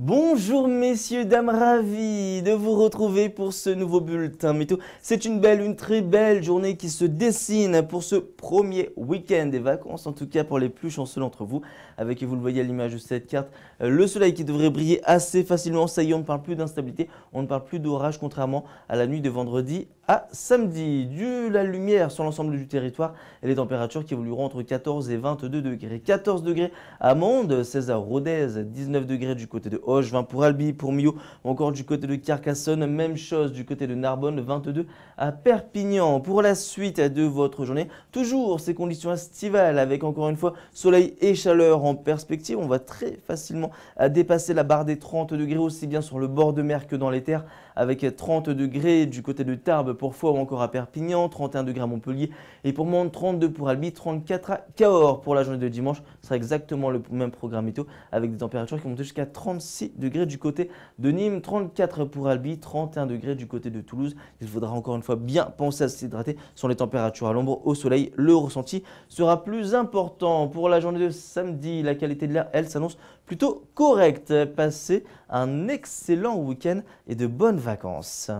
Bonjour messieurs, dames, ravis de vous retrouver pour ce nouveau bulletin météo. C'est une belle, une très belle journée qui se dessine pour ce premier week-end des vacances, en tout cas pour les plus chanceux d'entre vous. Avec, vous le voyez à l'image de cette carte, euh, le soleil qui devrait briller assez facilement. Ça y est, on ne parle plus d'instabilité, on ne parle plus d'orage, contrairement à la nuit de vendredi à samedi. Du la lumière sur l'ensemble du territoire et les températures qui évolueront entre 14 et 22 degrés. 14 degrés à Monde, 16 à Rodez, 19 degrés du côté de 20 pour Albi, pour Mio, encore du côté de Carcassonne. Même chose du côté de Narbonne, 22 à Perpignan. Pour la suite de votre journée, toujours ces conditions estivales avec encore une fois soleil et chaleur en perspective. On va très facilement dépasser la barre des 30 degrés aussi bien sur le bord de mer que dans les terres avec 30 degrés du côté de Tarbes pour Foix ou encore à Perpignan, 31 degrés à Montpellier et pour Monde, 32 pour Albi, 34 à Cahors pour la journée de dimanche. Ce sera exactement le même programme météo avec des températures qui montent jusqu'à 36 36 degrés du côté de Nîmes, 34 pour Albi, 31 degrés du côté de Toulouse. Il faudra encore une fois bien penser à s'hydrater. sur les températures à l'ombre, au soleil, le ressenti sera plus important. Pour la journée de samedi, la qualité de l'air, elle, s'annonce plutôt correcte. Passez un excellent week-end et de bonnes vacances.